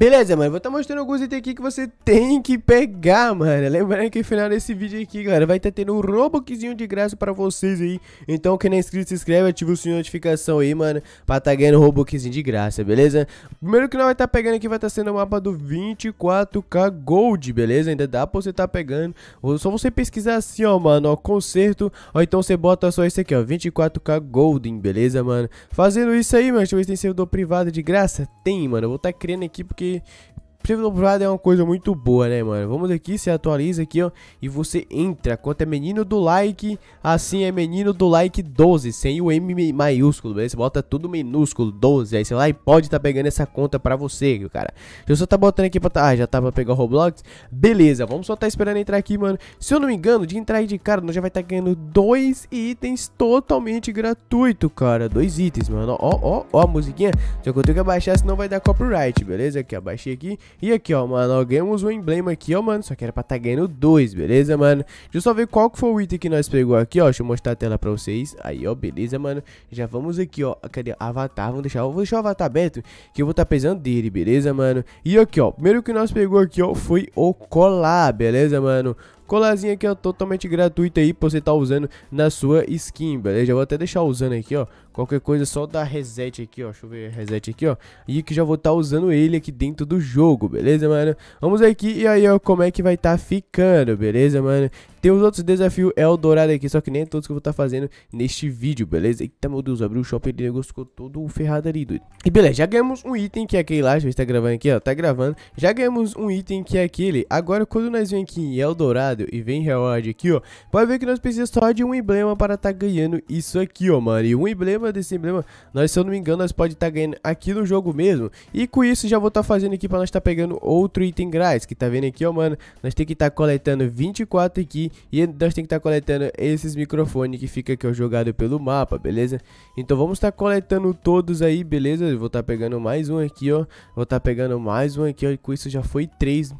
Beleza, mano, vou estar tá mostrando alguns itens aqui que você tem que pegar, mano Lembrando que no final desse vídeo aqui, galera, vai estar tá tendo um robuxzinho de graça pra vocês aí Então quem não é inscrito, se inscreve, ativa o sininho de notificação aí, mano Pra estar tá ganhando um roboquezinho de graça, beleza? Primeiro que nós vai estar tá pegando aqui vai estar tá sendo o mapa do 24k Gold, beleza? Ainda dá pra você estar tá pegando Só você pesquisar assim, ó, mano, ó, conserto Ou então você bota só isso aqui, ó, 24k Golden, beleza, mano? Fazendo isso aí, mano, deixa eu ver se tem servidor privado de graça Tem, mano, eu vou estar criando aqui porque see Private Pride é uma coisa muito boa, né, mano? Vamos aqui, você atualiza aqui, ó. E você entra. Quanto é menino do like, assim é menino do like 12. Sem o M maiúsculo, beleza? Você bota tudo minúsculo, 12. Aí você lá e pode tá pegando essa conta pra você, cara. Deixa eu só tá botando aqui pra... Tá, ah, já tá pra pegar o Roblox? Beleza, vamos só tá esperando entrar aqui, mano. Se eu não me engano, de entrar aí de cara, nós já vai estar tá ganhando dois itens totalmente gratuito, cara. Dois itens, mano. Ó, ó, ó a musiquinha. Só que eu tenho que abaixar, senão vai dar copyright, beleza? Aqui, abaixei aqui. E aqui, ó, mano, ó, ganhamos um emblema aqui, ó, mano, só que era pra tá ganhando dois, beleza, mano? Deixa eu só ver qual que foi o item que nós pegou aqui, ó, deixa eu mostrar a tela pra vocês. Aí, ó, beleza, mano? Já vamos aqui, ó, cadê? Avatar, vamos deixar, vou deixar o avatar aberto, que eu vou tá pesando dele, beleza, mano? E aqui, ó, primeiro que nós pegou aqui, ó, foi o colar, beleza, mano? Colazinha aqui, ó, totalmente gratuita aí pra você tá usando na sua skin, beleza? Eu vou até deixar usando aqui, ó. Qualquer coisa, só dar reset aqui, ó. Deixa eu ver, reset aqui, ó. E que já vou estar tá usando ele aqui dentro do jogo, beleza, mano? Vamos aqui e aí, ó, como é que vai estar tá ficando, beleza, mano? Tem os outros desafios Eldorado é aqui, só que nem é todos que eu vou estar tá fazendo neste vídeo, beleza? Eita, meu Deus, abriu o shopping de negócio, ficou todo ferrado ali, doido. E beleza, já ganhamos um item que é aquele lá, deixa eu ver se tá gravando aqui, ó. Tá gravando. Já ganhamos um item que é aquele. Agora, quando nós vem aqui em Eldorado, lado e vem reward aqui, ó, pode ver que nós precisamos só de um emblema para estar tá ganhando isso aqui, ó, mano. E um emblema desse emblema, nós, se eu não me engano, nós pode estar tá ganhando aqui no jogo mesmo. E com isso já vou estar tá fazendo aqui para nós estar tá pegando outro item grátis, que tá vendo aqui, ó, mano. Nós tem que estar tá coletando 24 aqui e nós tem que estar tá coletando esses microfones que fica aqui, ó, jogado pelo mapa, beleza? Então vamos estar coletando todos aí, beleza? Eu vou estar pegando mais um aqui, ó. Vou estar pegando mais um aqui, ó. E com isso já foi três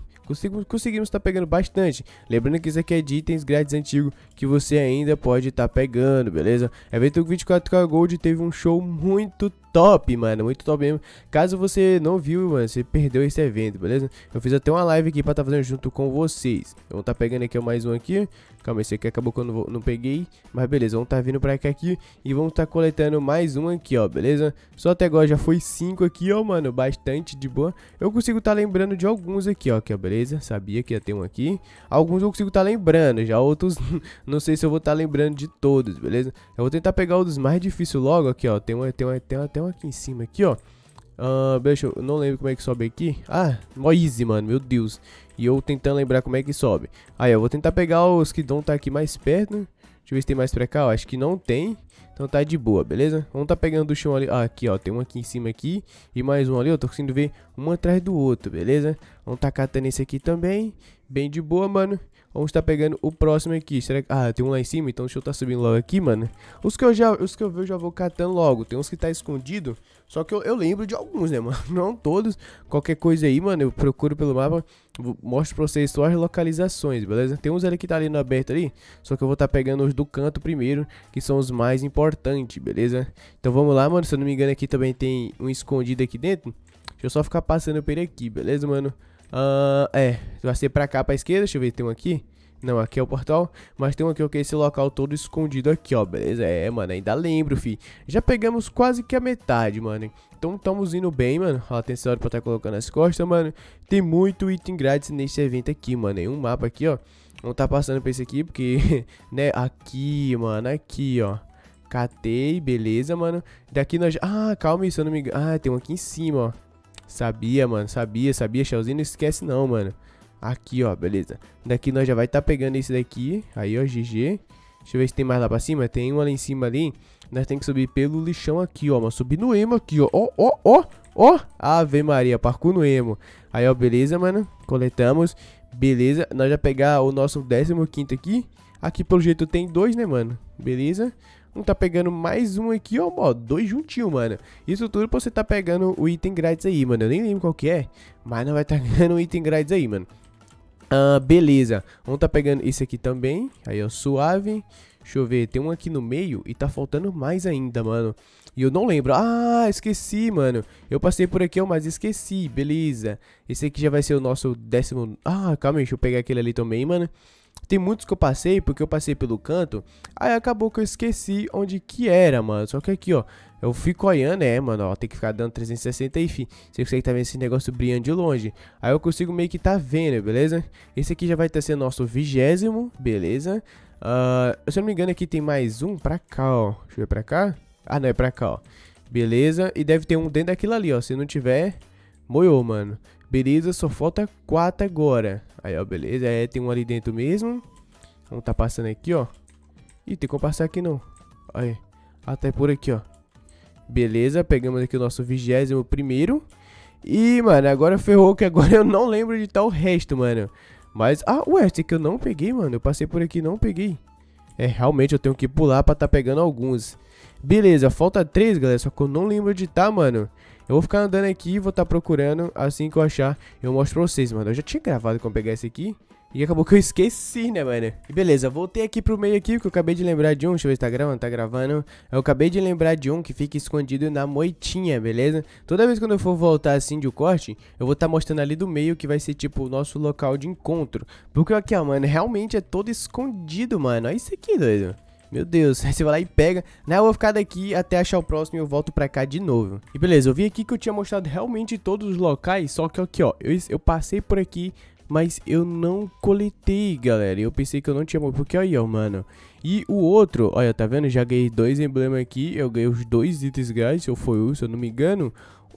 Conseguimos, estar tá pegando bastante. Lembrando que isso aqui é de itens grátis antigos que você ainda pode estar tá pegando, beleza? Evento 24K Gold teve um show muito top, mano, muito top mesmo. Caso você não viu, mano, você perdeu esse evento, beleza? Eu fiz até uma live aqui pra estar tá fazendo junto com vocês. Vamos tá pegando aqui mais um aqui. Calma, esse aqui acabou que eu não, vou, não peguei. Mas beleza, vamos tá vindo pra cá aqui e vamos tá coletando mais um aqui, ó, beleza? Só até agora já foi cinco aqui, ó, mano, bastante de boa. Eu consigo tá lembrando de alguns aqui, ó, aqui, ó, beleza? Sabia que ia ter um aqui. Alguns eu consigo tá lembrando, já outros não sei se eu vou tá lembrando de todos, beleza? Eu vou tentar pegar o dos mais difíceis logo aqui, ó. Tem um, tem um, tem um, tem até um aqui em cima, aqui, ó. Uh, ah, deixa eu, não lembro como é que sobe aqui. Ah, mó easy, mano, meu Deus. E eu tentando lembrar como é que sobe. Aí, eu vou tentar pegar os que estão tá aqui mais perto. Deixa eu ver se tem mais pra cá, ó. Acho que não tem. Então tá de boa, beleza? Vamos tá pegando do chão ali. Ah, aqui, ó. Tem um aqui em cima aqui. E mais um ali, ó. Tô conseguindo ver um atrás do outro, beleza? Vamos tá catando esse aqui também. Bem de boa, mano. Vamos estar tá pegando o próximo aqui. Será que... Ah, tem um lá em cima, então deixa eu estar tá subindo logo aqui, mano. Os que eu já, os que eu vejo, já vou catando logo. Tem uns que tá escondido, só que eu, eu lembro de alguns, né, mano? Não todos. Qualquer coisa aí, mano, eu procuro pelo mapa, mostro pra vocês só as localizações, beleza? Tem uns ali que tá ali no aberto ali, só que eu vou estar tá pegando os do canto primeiro, que são os mais importantes, beleza? Então vamos lá, mano. Se eu não me engano, aqui também tem um escondido aqui dentro. Deixa eu só ficar passando por aqui, beleza, mano? Uh, é, vai ser pra cá, pra esquerda. Deixa eu ver, tem um aqui. Não, aqui é o portal, mas tem um aqui, ok, esse local todo escondido aqui, ó, beleza? É, mano, ainda lembro, fi. Já pegamos quase que a metade, mano. Então, estamos indo bem, mano. Ó, tem essa hora pra estar tá colocando as costas, mano. Tem muito item grátis nesse evento aqui, mano. E um mapa aqui, ó. Vamos tá passando pra esse aqui, porque, né, aqui, mano, aqui, ó. Catei, beleza, mano. Daqui nós... Ah, calma aí, se eu não me engano. Ah, tem um aqui em cima, ó. Sabia, mano, sabia, sabia, Shellzinho, não esquece não, mano. Aqui, ó, beleza. Daqui nós já vai estar tá pegando esse daqui. Aí, ó, GG. Deixa eu ver se tem mais lá pra cima. Tem um ali em cima ali. Nós tem que subir pelo lixão aqui, ó, Mas Subir no emo aqui, ó. Ó, ó, ó, ó. Ave Maria, parkour no emo. Aí, ó, beleza, mano. Coletamos. Beleza. Nós já pegar o nosso 15 aqui. Aqui, pelo jeito, tem dois, né, mano? Beleza vamos tá pegando mais um aqui, ó, ó, dois juntinho, mano. Isso tudo pra você tá pegando o item grátis aí, mano. Eu nem lembro qual que é, mas não vai tá ganhando o item grátis aí, mano. Ah, beleza. Vamos tá pegando esse aqui também. Aí, ó, suave. Deixa eu ver, tem um aqui no meio e tá faltando mais ainda, mano. E eu não lembro. Ah, esqueci, mano. Eu passei por aqui, mas esqueci. Beleza. Esse aqui já vai ser o nosso décimo... Ah, calma aí, deixa eu pegar aquele ali também, mano. Tem muitos que eu passei, porque eu passei pelo canto, aí acabou que eu esqueci onde que era, mano. Só que aqui, ó, eu fico olhando, é, mano, ó, tem que ficar dando 360, enfim. Você consegue tá vendo esse negócio brilhando de longe. Aí eu consigo meio que tá vendo, beleza? Esse aqui já vai estar tá sendo nosso vigésimo, beleza? Uh, se eu não me engano, aqui tem mais um pra cá, ó. Deixa eu ver pra cá. Ah, não, é pra cá, ó. Beleza? E deve ter um dentro daquilo ali, ó. Se não tiver, moiou, mano. Beleza, só falta 4 agora. Aí, ó, beleza. É, tem um ali dentro mesmo. Vamos então, tá passando aqui, ó. Ih, tem como passar aqui não. Aí, até por aqui, ó. Beleza, pegamos aqui o nosso vigésimo primeiro. E, mano, agora ferrou que agora eu não lembro de tal tá o resto, mano. Mas, ah, ué, esse que eu não peguei, mano. Eu passei por aqui e não peguei. É, realmente eu tenho que pular pra tá pegando alguns. Beleza, falta três, galera, só que eu não lembro de tá, mano. Eu vou ficar andando aqui, vou estar tá procurando. Assim que eu achar, eu mostro pra vocês, mano. Eu já tinha gravado quando pegar esse aqui. E acabou que eu esqueci, né, mano? E beleza, voltei aqui pro meio aqui, porque eu acabei de lembrar de um. Deixa eu ver se tá gravando, tá gravando. Eu acabei de lembrar de um que fica escondido na moitinha, beleza? Toda vez que eu for voltar assim de um corte, eu vou estar tá mostrando ali do meio que vai ser, tipo, o nosso local de encontro. Porque aqui, ó, mano, realmente é todo escondido, mano. Olha isso aqui, doido. Meu Deus, aí você vai lá e pega. Né, eu vou ficar daqui até achar o próximo e eu volto pra cá de novo. E beleza, eu vi aqui que eu tinha mostrado realmente todos os locais, só que aqui, ó, eu, eu passei por aqui, mas eu não coletei, galera. Eu pensei que eu não tinha, porque aí, ó, mano. E o outro, olha, tá vendo? Já ganhei dois emblemas aqui, eu ganhei os dois itens grátis. ou foi o, se eu não me engano.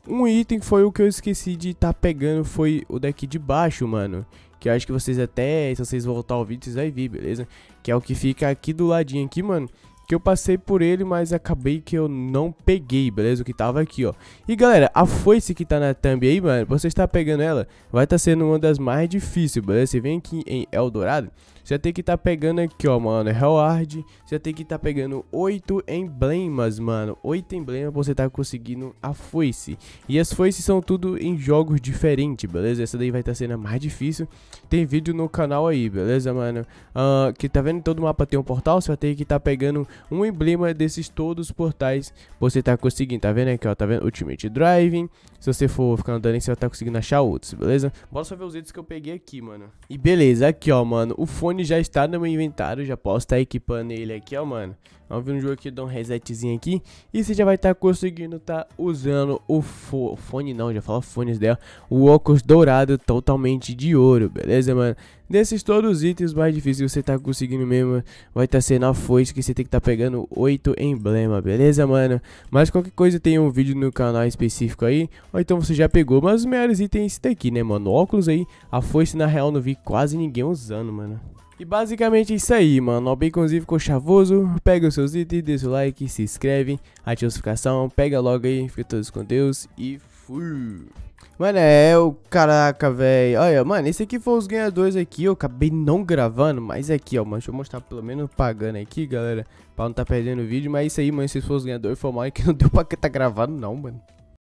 Um item foi o que eu esqueci de estar tá pegando, foi o daqui de baixo, mano que eu acho que vocês até, se vocês voltar ao vídeo, vocês vão ver, beleza? Que é o que fica aqui do ladinho aqui, mano, que eu passei por ele, mas acabei que eu não peguei, beleza? O que tava aqui, ó. E galera, a foice que tá na thumb aí, mano, você está pegando ela, vai estar tá sendo uma das mais difíceis, beleza? Você vem aqui em Eldorado, você tem que estar tá pegando aqui, ó, mano, Hellhard. É você tem que estar tá pegando oito emblemas, mano. oito emblemas você tá conseguindo a foice. E as foices são tudo em jogos diferentes, beleza? Essa daí vai estar tá sendo a mais difícil. Tem vídeo no canal aí, beleza, mano? Uh, que tá vendo todo mapa tem um portal, você vai ter que estar tá pegando um emblema desses todos os portais. Você tá conseguindo, tá vendo aqui, ó, tá vendo? Ultimate Driving. Se você for ficar andando aí, você vai estar tá conseguindo achar outros, beleza? Bora só ver os itens que eu peguei aqui, mano. E beleza, aqui, ó, mano, o fone drone já está no meu inventário, já posso estar tá equipando ele aqui, ó, mano. Vamos ver no jogo aqui, dou um resetzinho aqui. E você já vai estar tá conseguindo estar tá usando o fo fone, não, já fala fones dela. O óculos dourado totalmente de ouro, beleza, mano? Desses todos os itens mais difíceis que você tá conseguindo mesmo, vai estar sendo a foice que você tem que estar pegando oito emblemas, beleza, mano? Mas qualquer coisa tem um vídeo no canal específico aí, ou então você já pegou, mas os melhores itens é esse daqui, né, mano? O óculos aí, a foice na real não vi quase ninguém usando, mano. E basicamente é isso aí, mano. O baconzinho ficou chavoso. Pega os seus itens, deixa o like, se inscreve, ativa a notificação, pega logo aí, fica todos com Deus e fui. Mano, é o caraca, velho. Olha, mano, esse aqui foi os ganhadores aqui. Eu acabei não gravando, mas é aqui, ó, mano. Deixa eu mostrar pelo menos pagando aqui, galera. Pra não tá perdendo o vídeo. Mas é isso aí, mano. se foram os ganhadores. Foi mal que não deu pra tá gravando, não, mano.